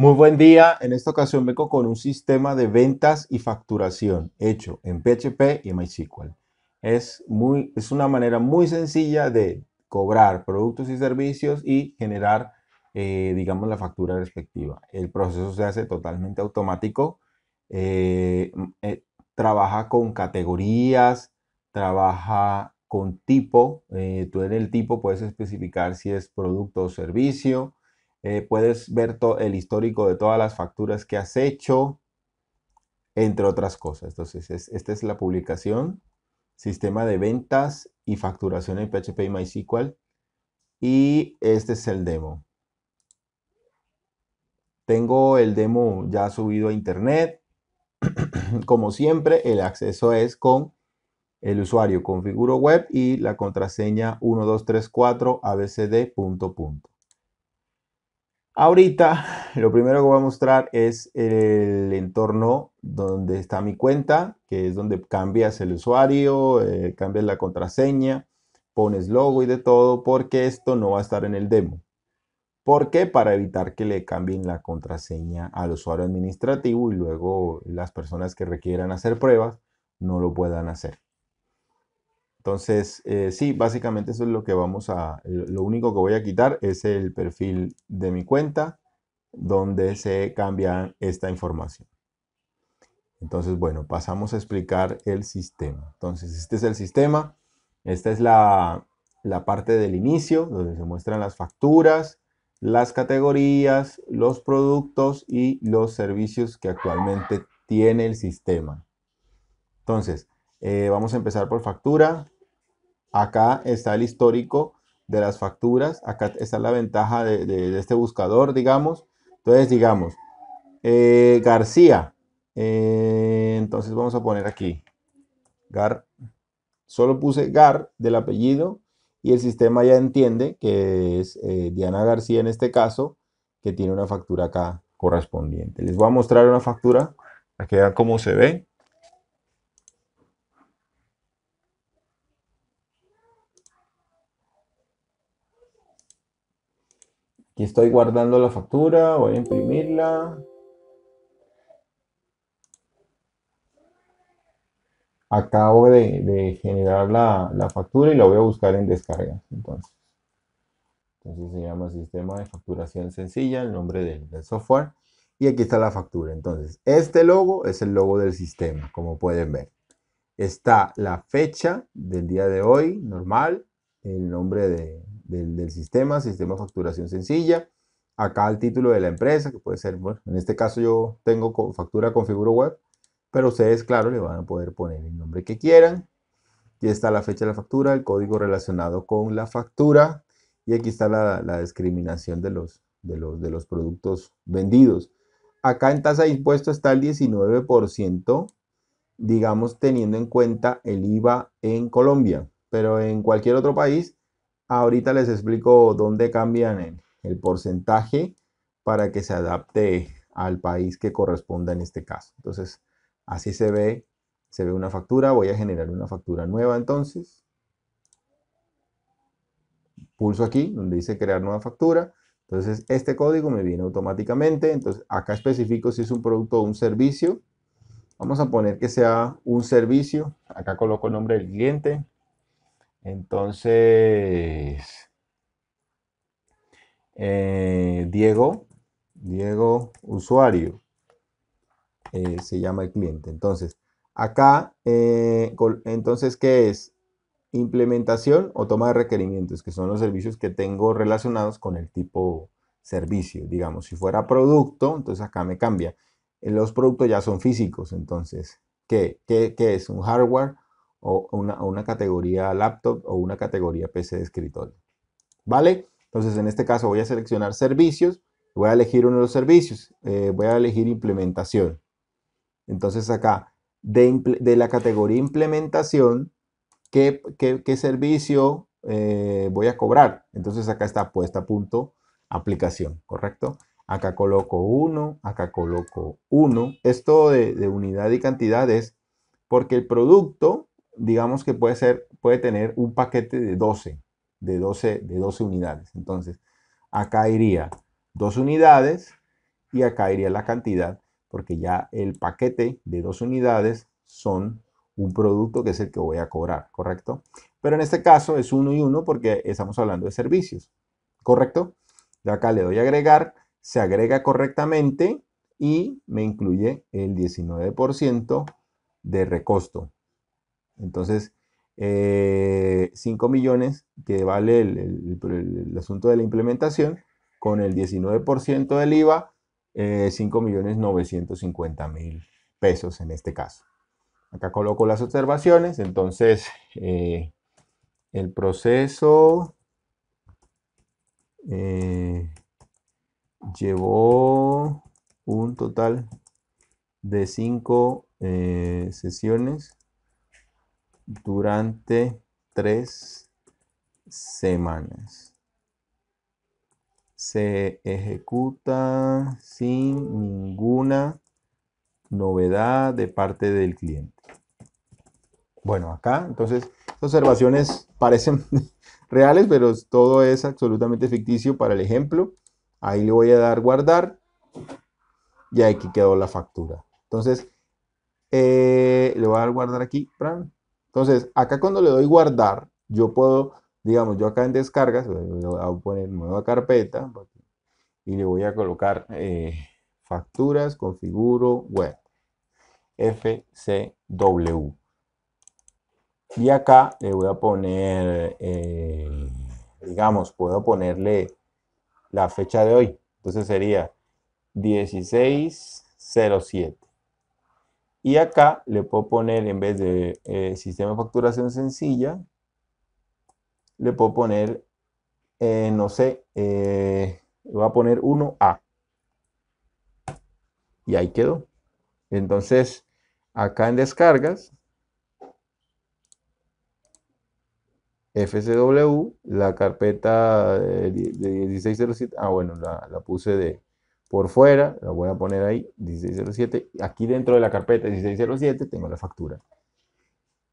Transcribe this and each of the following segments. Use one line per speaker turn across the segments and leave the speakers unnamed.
Muy buen día. En esta ocasión vengo con un sistema de ventas y facturación hecho en PHP y MySQL. Es, muy, es una manera muy sencilla de cobrar productos y servicios y generar, eh, digamos, la factura respectiva. El proceso se hace totalmente automático. Eh, eh, trabaja con categorías, trabaja con tipo. tú en el tipo puedes especificar si es producto o servicio eh, puedes ver el histórico de todas las facturas que has hecho, entre otras cosas. Entonces, esta es la publicación, sistema de ventas y facturación en PHP y MySQL. Y este es el demo. Tengo el demo ya subido a internet. Como siempre, el acceso es con el usuario configuro web y la contraseña 1234 abcd. Ahorita lo primero que voy a mostrar es el entorno donde está mi cuenta, que es donde cambias el usuario, eh, cambias la contraseña, pones logo y de todo, porque esto no va a estar en el demo. ¿Por qué? Para evitar que le cambien la contraseña al usuario administrativo y luego las personas que requieran hacer pruebas no lo puedan hacer. Entonces, eh, sí, básicamente eso es lo que vamos a, lo único que voy a quitar es el perfil de mi cuenta donde se cambia esta información. Entonces, bueno, pasamos a explicar el sistema. Entonces, este es el sistema. Esta es la, parte del inicio, donde se muestran las facturas, las categorías, los productos y los servicios que actualmente tiene el sistema. Entonces, eh, vamos a empezar por factura. Acá está el histórico de las facturas, acá está la ventaja de, este buscador, digamos. Entonces, digamos, eh, García. Eh, entonces vamos a poner aquí, Gar. Solo puse Gar del apellido y el sistema ya entiende que es eh, Diana García en este caso, que tiene una factura acá correspondiente. Les voy a mostrar una factura para que vean cómo se ve. estoy guardando la factura, voy a imprimirla. Acabo de, generar la, la, factura y la voy a buscar en descarga. Entonces, entonces se llama Sistema de Facturación Sencilla, el nombre del software. Y aquí está la factura. Entonces, este logo es el logo del sistema, como pueden ver está la fecha del día de hoy, normal, el nombre de, del, sistema, sistema de facturación sencilla. Acá el título de la empresa, que puede ser, bueno, en este caso yo tengo factura configuro web, pero ustedes, claro, le van a poder poner el nombre que quieran. Aquí está la fecha de la factura, el código relacionado con la factura y aquí está la, discriminación de los, de, los, de los productos vendidos. Acá en tasa de impuesto está el 19%, digamos, teniendo en cuenta el IVA en Colombia, pero en cualquier otro país Ahorita les explico dónde cambian el, porcentaje para que se adapte al país que corresponda en este caso. Entonces, así se ve, se ve una factura. Voy a generar una factura nueva entonces. Pulso aquí donde dice crear nueva factura. Entonces, este código me viene automáticamente. Entonces, acá especifico si es un producto o un servicio. Vamos a poner que sea un servicio. Acá coloco el nombre del cliente. Entonces, eh, Diego, Diego usuario, eh, se llama el cliente. Entonces, acá, eh, entonces, ¿qué es? Implementación o toma de requerimientos, que son los servicios que tengo relacionados con el tipo servicio. Digamos, si fuera producto, entonces acá me cambia. Los productos ya son físicos, entonces, ¿qué, qué, qué es? Un hardware o una, categoría laptop o una categoría PC de escritorio. ¿Vale? Entonces, en este caso voy a seleccionar servicios, voy a elegir uno de los servicios, eh, voy a elegir implementación. Entonces, acá, de, la categoría implementación, ¿qué, servicio eh, voy a cobrar? Entonces, acá está puesta punto aplicación, ¿correcto? Acá coloco uno. acá coloco uno. Esto de, de unidad y cantidad es porque el producto digamos que puede ser, puede tener un paquete de 12, de 12, de 12 unidades. Entonces, acá iría dos unidades y acá iría la cantidad, porque ya el paquete de dos unidades son un producto que es el que voy a cobrar, ¿correcto? Pero en este caso es uno y uno porque estamos hablando de servicios, ¿correcto? De acá le doy a agregar, se agrega correctamente y me incluye el 19% de recosto, entonces, 5 eh, millones que vale el, asunto de la implementación, con el 19% del IVA, 5 eh, millones 950 mil pesos en este caso. Acá coloco las observaciones, entonces eh, el proceso llevó un total de 5 sesiones durante tres semanas. Se ejecuta sin ninguna novedad de parte del cliente. Bueno, acá entonces observaciones parecen reales, pero todo es absolutamente ficticio para el ejemplo. Ahí le voy a dar guardar y aquí quedó la factura. Entonces, eh, le voy a dar guardar aquí, entonces, acá cuando le doy guardar, yo puedo, digamos, yo acá en descargas, voy a poner nueva carpeta y le voy a colocar eh, facturas, configuro, web, FCW. Y acá le voy a poner, eh, digamos, puedo ponerle la fecha de hoy. Entonces sería 1607. Y acá le puedo poner, en vez de eh, sistema de facturación sencilla, le puedo poner, eh, no sé, eh, le voy a poner 1A. Y ahí quedó. Entonces, acá en descargas, FCW, la carpeta de 1607, ah bueno, la puse de, por fuera, lo voy a poner ahí, 1607. Aquí dentro de la carpeta 1607 tengo la factura.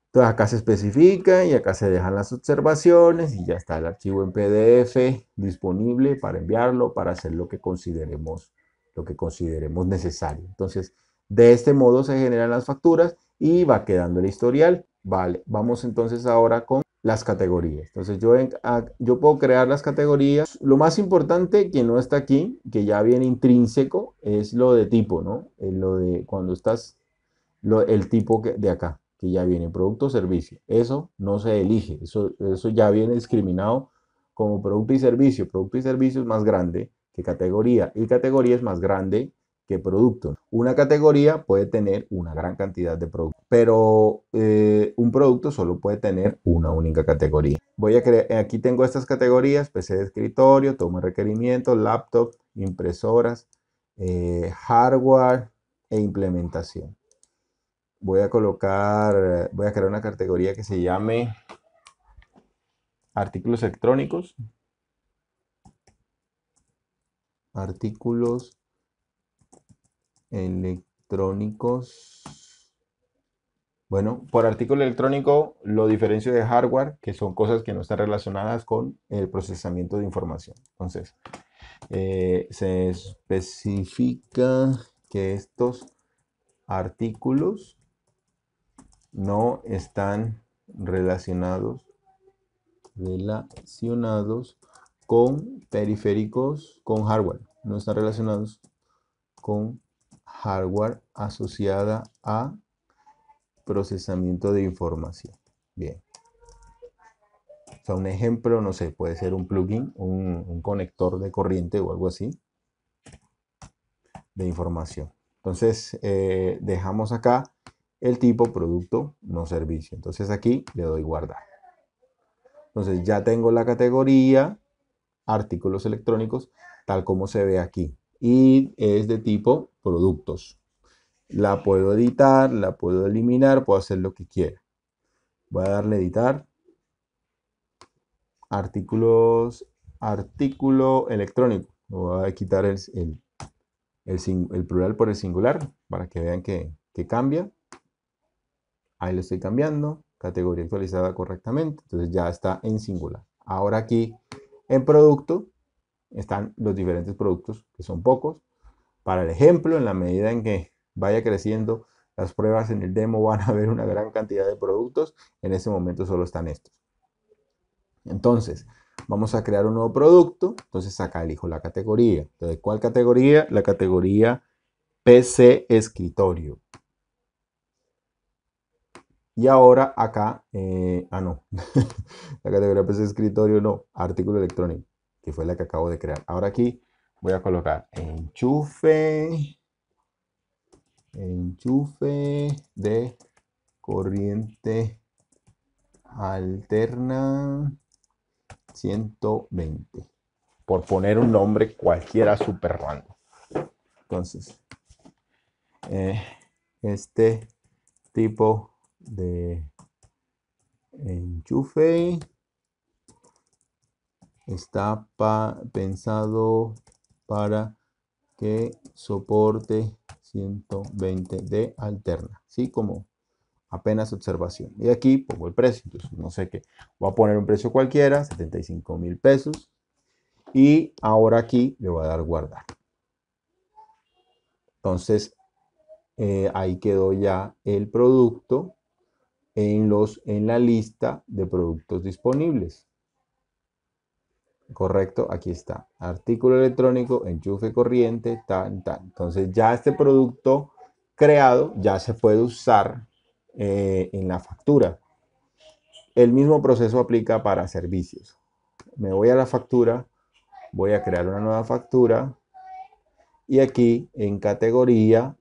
Entonces acá se especifica y acá se dejan las observaciones y ya está el archivo en PDF disponible para enviarlo, para hacer lo que consideremos, lo que consideremos necesario. Entonces, de este modo se generan las facturas y va quedando el historial. Vale, vamos entonces ahora con las categorías. Entonces yo, ah, yo puedo crear las categorías. Lo más importante que no está aquí, que ya viene intrínseco, es lo de tipo, ¿no? lo de cuando estás, el tipo de acá, que ya viene producto o servicio. Eso no se elige, eso, eso ya viene discriminado como producto y servicio. Producto y servicio es más grande que categoría y categoría es más grande qué producto. Una categoría puede tener una gran cantidad de productos, pero eh, un producto solo puede tener una única categoría. Voy a crear, aquí tengo estas categorías, PC de escritorio, toma requerimiento, laptop, impresoras, eh, hardware e implementación. Voy a colocar, voy a crear una categoría que se llame artículos electrónicos. Artículos electrónicos. Bueno, por artículo electrónico lo diferencio de hardware, que son cosas que no están relacionadas con el procesamiento de información. Entonces, eh, se especifica que estos artículos no están relacionados relacionados con periféricos con hardware no están relacionados con hardware asociada a procesamiento de información. Bien. O sea, un ejemplo, no sé, puede ser un plugin, un, un conector de corriente o algo así de información. Entonces, eh, dejamos acá el tipo producto, no servicio. Entonces aquí le doy guardar. Entonces ya tengo la categoría artículos electrónicos tal como se ve aquí y es de tipo productos. La puedo editar, la puedo eliminar, puedo hacer lo que quiera. Voy a darle editar. Artículos, artículo electrónico. Voy a quitar el, plural por el singular para que vean que, que cambia. Ahí lo estoy cambiando. Categoría actualizada correctamente. Entonces ya está en singular. Ahora aquí en producto están los diferentes productos, que son pocos. Para el ejemplo, en la medida en que vaya creciendo las pruebas en el demo, van a haber una gran cantidad de productos. En ese momento solo están estos. Entonces, vamos a crear un nuevo producto. Entonces, acá elijo la categoría. de ¿cuál categoría? La categoría PC escritorio. Y ahora acá, eh, ah no, la categoría PC escritorio no, artículo electrónico que fue la que acabo de crear. Ahora aquí voy a colocar enchufe, enchufe de corriente alterna 120. Por poner un nombre cualquiera super random. Entonces, eh, este tipo de enchufe está pensado para que soporte 120 de alterna, Así Como apenas observación. Y aquí pongo el precio, entonces no sé qué, voy a poner un precio cualquiera, 75 mil pesos. Y ahora aquí le voy a dar guardar. Entonces, eh, ahí quedó ya el producto en, los, en la lista de productos disponibles. Correcto, aquí está. Artículo electrónico, enchufe corriente, tal, tal. Entonces ya este producto creado ya se puede usar eh, en la factura. El mismo proceso aplica para servicios. Me voy a la factura, voy a crear una nueva factura y aquí en categoría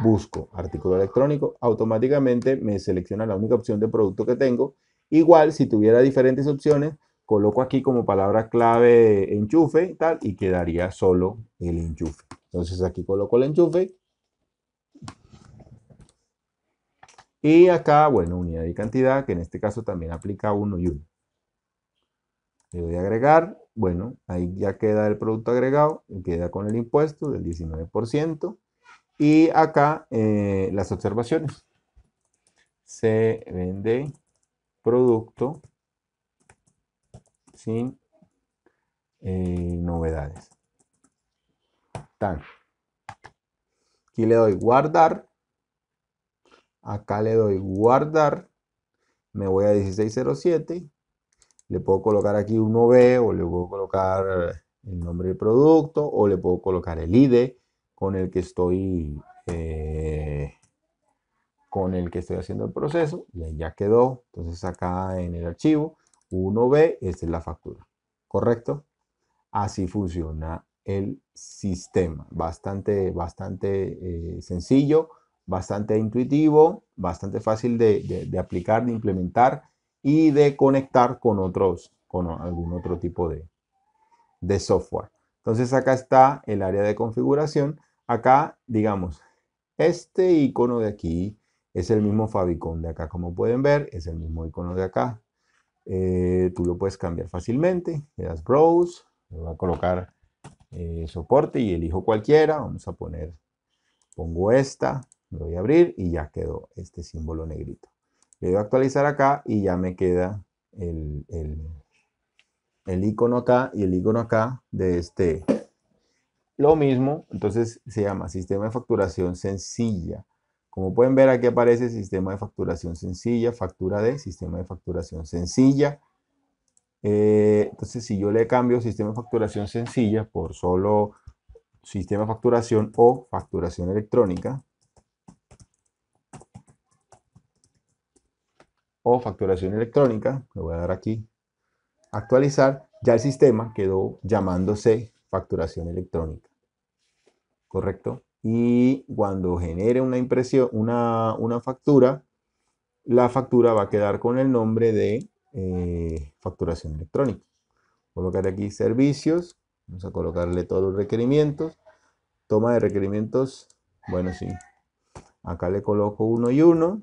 busco artículo electrónico. Automáticamente me selecciona la única opción de producto que tengo. Igual si tuviera diferentes opciones, coloco aquí como palabra clave enchufe y tal, y quedaría solo el enchufe. Entonces aquí coloco el enchufe. Y acá, bueno, unidad y cantidad, que en este caso también aplica 1 y 1. Le doy a agregar. Bueno, ahí ya queda el producto agregado, queda con el impuesto del 19%. Y acá eh, las observaciones. Se vende producto sin eh, novedades. Tan. Aquí le doy guardar. Acá le doy guardar. Me voy a 1607. Le puedo colocar aquí un OB o le puedo colocar el nombre del producto o le puedo colocar el ID con el que estoy eh, con el que estoy haciendo el proceso y ya quedó entonces acá en el archivo 1B, esta es la factura. ¿Correcto? Así funciona el sistema. Bastante, bastante eh, sencillo, bastante intuitivo, bastante fácil de, aplicar, de implementar y de conectar con otros, con algún otro tipo de, de software. Entonces acá está el área de configuración. Acá, digamos, este icono de aquí es el mismo favicon de acá, como pueden ver, es el mismo icono de acá. Eh, tú lo puedes cambiar fácilmente. Le das Browse, le va a colocar eh, soporte y elijo cualquiera. Vamos a poner, pongo esta, lo voy a abrir y ya quedó este símbolo negrito. Le doy a actualizar acá y ya me queda el, el icono acá y el icono acá de este. Lo mismo, entonces se llama sistema de facturación sencilla. Como pueden ver, aquí aparece sistema de facturación sencilla, factura de sistema de facturación sencilla. Eh, entonces, si yo le cambio sistema de facturación sencilla por solo sistema de facturación o facturación electrónica, o facturación electrónica, le voy a dar aquí, actualizar, ya el sistema quedó llamándose facturación electrónica. ¿Correcto? y cuando genere una impresión, una, factura, la factura va a quedar con el nombre de eh, facturación electrónica. Colocar aquí servicios, vamos a colocarle todos los requerimientos. Toma de requerimientos, bueno, sí. Acá le coloco uno y uno.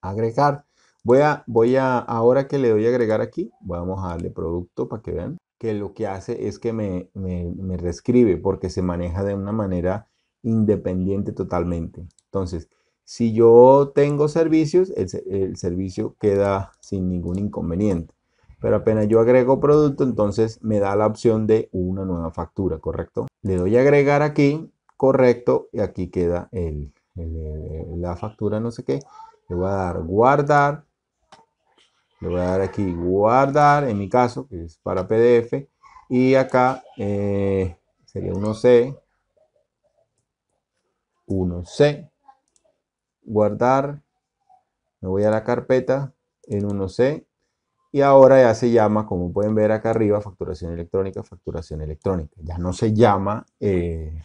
Agregar. Voy a, voy a, ahora que le doy a agregar aquí, vamos a darle producto para que vean que lo que hace es que me, me, me reescribe porque se maneja de una manera independiente totalmente. Entonces, si yo tengo servicios, el, servicio queda sin ningún inconveniente. Pero apenas yo agrego producto, entonces me da la opción de una nueva factura, ¿correcto? Le doy a agregar aquí, correcto, y aquí queda el, la factura, no sé qué. Le voy a dar guardar le voy a dar aquí guardar, en mi caso, que es para PDF. Y acá eh, sería 1C. 1C. Guardar. Me voy a la carpeta en 1C. Y ahora ya se llama, como pueden ver acá arriba, facturación electrónica, facturación electrónica. Ya no se llama eh,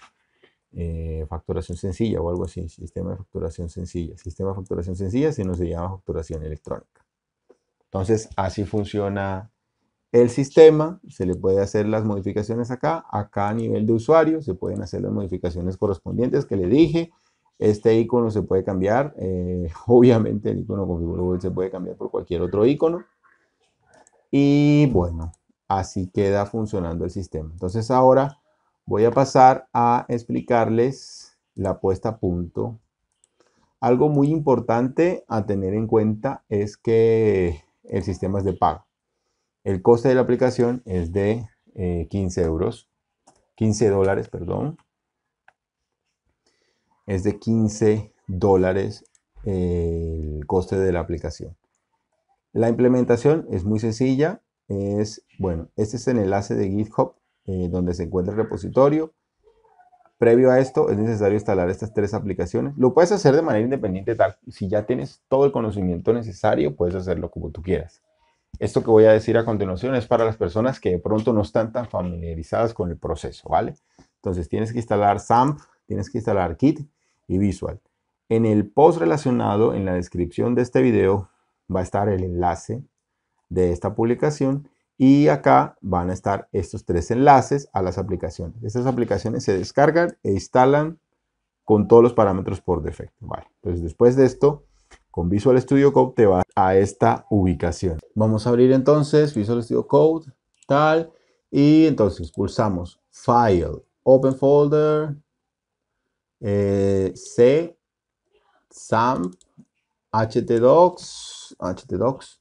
eh, facturación sencilla o algo así, sistema de facturación sencilla. Sistema de facturación sencilla, sino se llama facturación electrónica. Entonces, así funciona el sistema. Se le puede hacer las modificaciones acá. Acá a nivel de usuario se pueden hacer las modificaciones correspondientes que le dije. Este icono se puede cambiar. Eh, obviamente el icono configurable se puede cambiar por cualquier otro icono. Y bueno, así queda funcionando el sistema. Entonces ahora voy a pasar a explicarles la puesta a punto. Algo muy importante a tener en cuenta es que el sistema es de pago. El coste de la aplicación es de 15 eh, euros, 15 dólares, perdón. Es de 15 dólares eh, el coste de la aplicación. La implementación es muy sencilla. Es, bueno, este es el enlace de GitHub eh, donde se encuentra el repositorio. Previo a esto, es necesario instalar estas tres aplicaciones. Lo puedes hacer de manera independiente. Tal, si ya tienes todo el conocimiento necesario, puedes hacerlo como tú quieras. Esto que voy a decir a continuación es para las personas que de pronto no están tan familiarizadas con el proceso, ¿vale? Entonces tienes que instalar SAM, tienes que instalar Kit y Visual. En el post relacionado, en la descripción de este video, va a estar el enlace de esta publicación y acá van a estar estos tres enlaces a las aplicaciones. Estas aplicaciones se descargan e instalan con todos los parámetros por defecto. Vale, entonces después de esto, con Visual Studio Code te va a esta ubicación. Vamos a abrir entonces Visual Studio Code, tal, y entonces pulsamos File, Open Folder, eh, C, SAM, HTDocs, HTDocs,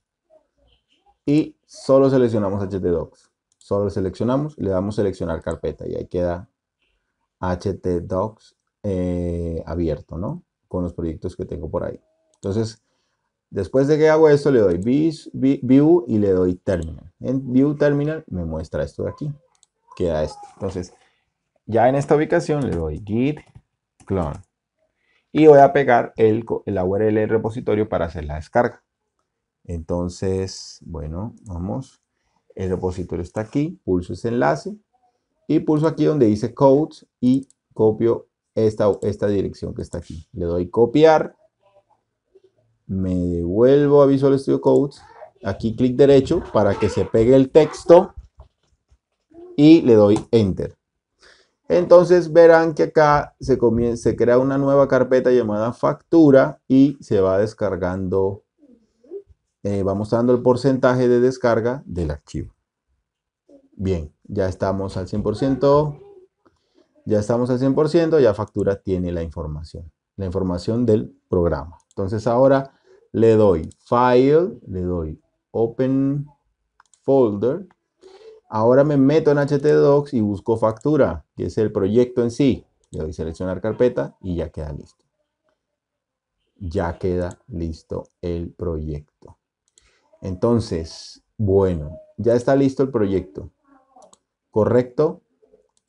y solo seleccionamos htdocs. Solo seleccionamos y le damos seleccionar carpeta y ahí queda htdocs eh, abierto, ¿no? Con los proyectos que tengo por ahí. Entonces, después de que hago esto, le doy view y le doy terminal. En view terminal me muestra esto de aquí. Queda esto. Entonces, ya en esta ubicación le doy git clone. Y voy a pegar el, URL del repositorio para hacer la descarga. Entonces, bueno, vamos. El repositorio está aquí, pulso ese enlace y pulso aquí donde dice codes y copio esta, esta dirección que está aquí. Le doy copiar, me devuelvo a Visual Studio Codes, aquí clic derecho para que se pegue el texto y le doy enter. Entonces verán que acá se crea una nueva carpeta llamada factura y se va descargando eh, vamos dando el porcentaje de descarga del archivo. Bien, ya estamos al 100%. Ya estamos al 100%, ya Factura tiene la información, la información del programa. Entonces ahora le doy File, le doy Open Folder. Ahora me meto en htdocs y busco Factura, que es el proyecto en sí. Le doy Seleccionar carpeta y ya queda listo. Ya queda listo el proyecto. Entonces, bueno, ya está listo el proyecto. Correcto,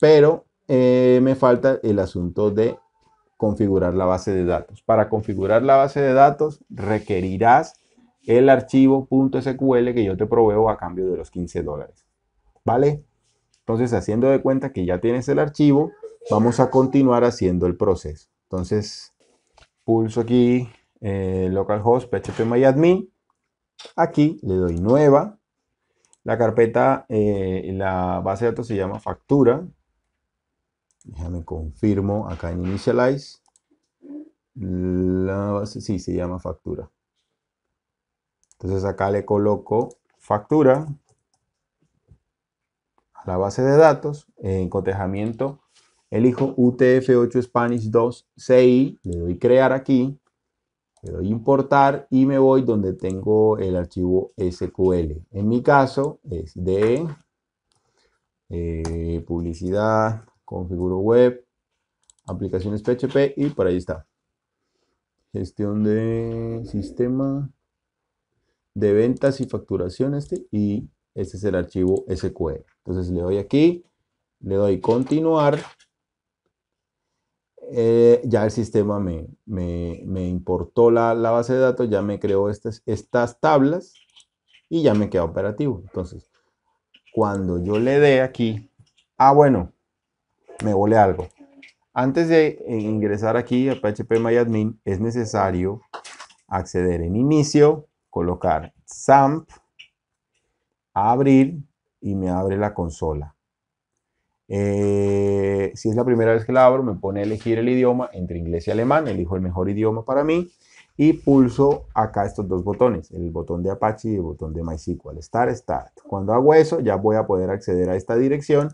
pero eh, me falta el asunto de configurar la base de datos. Para configurar la base de datos requerirás el archivo .sql que yo te proveo a cambio de los 15 dólares. ¿Vale? Entonces, haciendo de cuenta que ya tienes el archivo, vamos a continuar haciendo el proceso. Entonces, pulso aquí eh, localhost phpMyAdmin Aquí le doy nueva. La carpeta, eh, la base de datos se llama factura. Déjame confirmo acá en Initialize. La base, sí, se llama factura. Entonces acá le coloco factura a la base de datos. En cotejamiento elijo UTF-8 Spanish 2 CI. Le doy crear aquí. Le doy importar y me voy donde tengo el archivo SQL. En mi caso es de eh, publicidad, configuro web, aplicaciones PHP y por ahí está. Gestión de sistema de ventas y facturación este y este es el archivo SQL. Entonces le doy aquí, le doy continuar eh, ya el sistema me, importó la, base de datos, ya me creó estas, estas tablas y ya me queda operativo. Entonces, cuando yo le dé aquí, ah, bueno, me volé algo. Antes de ingresar aquí a PHP es necesario acceder en inicio, colocar SAMP, abrir y me abre la consola. Eh, si es la primera vez que la abro, me pone a elegir el idioma entre inglés y alemán, elijo el mejor idioma para mí y pulso acá estos dos botones, el botón de Apache y el botón de MySQL, Start, Start. Cuando hago eso, ya voy a poder acceder a esta dirección,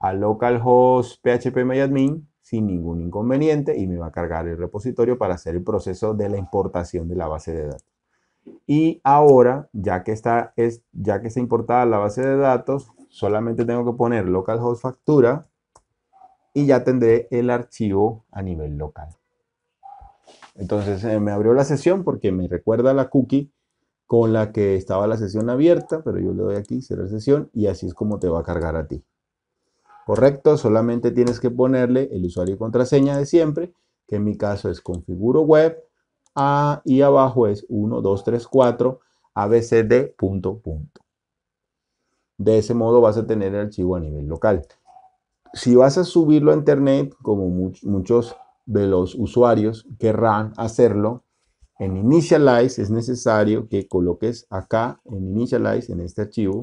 a localhost phpMyAdmin sin ningún inconveniente y me va a cargar el repositorio para hacer el proceso de la importación de la base de datos. Y ahora, ya que está, es, ya que está importada la base de datos, Solamente tengo que poner localhost factura y ya tendré el archivo a nivel local. Entonces eh, me abrió la sesión porque me recuerda la cookie con la que estaba la sesión abierta, pero yo le doy aquí cerrar sesión y así es como te va a cargar a ti. Correcto, solamente tienes que ponerle el usuario y contraseña de siempre, que en mi caso es configuro web y abajo es 1234 abcd de ese modo vas a tener el archivo a nivel local. Si vas a subirlo a internet, como muchos de los usuarios querrán hacerlo, en Initialize es necesario que coloques acá, en Initialize, en este archivo,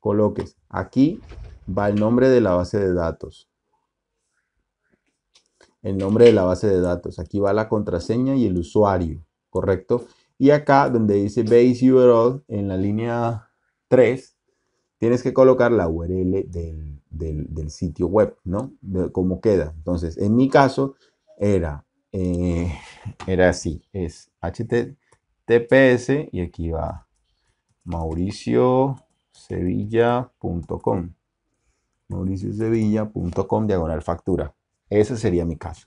coloques aquí va el nombre de la base de datos. El nombre de la base de datos. Aquí va la contraseña y el usuario, ¿correcto? Y acá donde dice Base URL, en la línea 3, tienes que colocar la URL del, sitio web, ¿no? De cómo queda. Entonces, en mi caso era, eh, era así, es https y aquí va mauriciosevilla.com Mauriciocevilla.com, diagonal factura. Ese sería mi caso.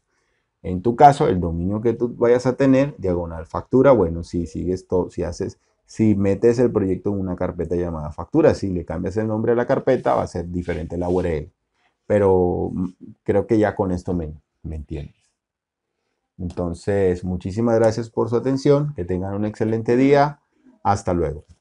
En tu caso, el dominio que tú vayas a tener, diagonal factura, bueno, si sigues todo, si haces si metes el proyecto en una carpeta llamada factura. Si le cambias el nombre a la carpeta, va a ser diferente la URL. Pero mm, creo que ya con esto me, me entiendes. Entonces, muchísimas gracias por su atención. Que tengan un excelente día. Hasta luego.